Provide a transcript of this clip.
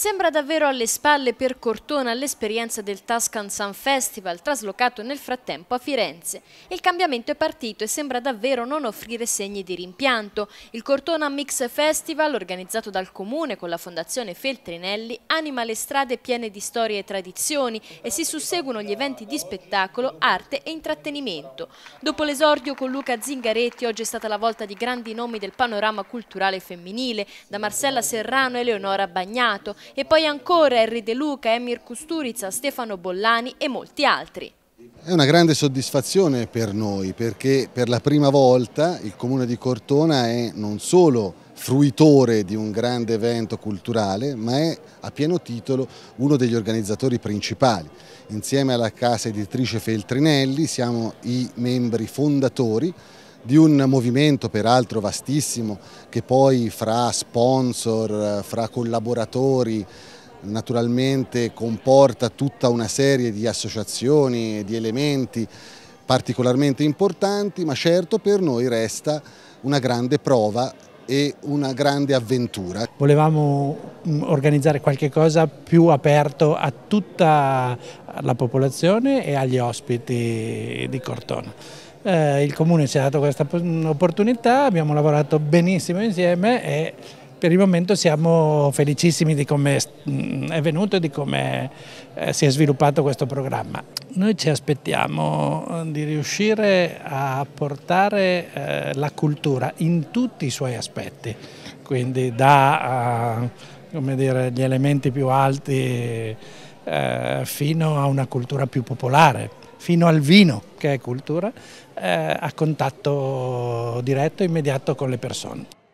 Sembra davvero alle spalle per Cortona l'esperienza del Tuscan Sun Festival, traslocato nel frattempo a Firenze. Il cambiamento è partito e sembra davvero non offrire segni di rimpianto. Il Cortona Mix Festival, organizzato dal Comune con la Fondazione Feltrinelli, anima le strade piene di storie e tradizioni e si susseguono gli eventi di spettacolo, arte e intrattenimento. Dopo l'esordio con Luca Zingaretti, oggi è stata la volta di grandi nomi del panorama culturale femminile, da Marcella Serrano e Leonora Bagnato, e poi ancora Henry De Luca, Emir Kusturica, Stefano Bollani e molti altri. È una grande soddisfazione per noi perché per la prima volta il comune di Cortona è non solo fruitore di un grande evento culturale, ma è a pieno titolo uno degli organizzatori principali. Insieme alla casa editrice Feltrinelli siamo i membri fondatori di un movimento peraltro vastissimo che poi fra sponsor, fra collaboratori naturalmente comporta tutta una serie di associazioni e di elementi particolarmente importanti, ma certo per noi resta una grande prova e una grande avventura. Volevamo mm, organizzare qualche cosa più aperto a tutta la popolazione e agli ospiti di Cortona eh, il Comune ci ha dato questa opportunità, abbiamo lavorato benissimo insieme e per il momento siamo felicissimi di come è mm, venuto e di come eh, si è sviluppato questo programma. Noi ci aspettiamo eh, di riuscire a portare eh, la cultura in tutti i suoi aspetti, quindi da dire, gli elementi più alti fino a una cultura più popolare fino al vino, che è cultura, eh, a contatto diretto e immediato con le persone.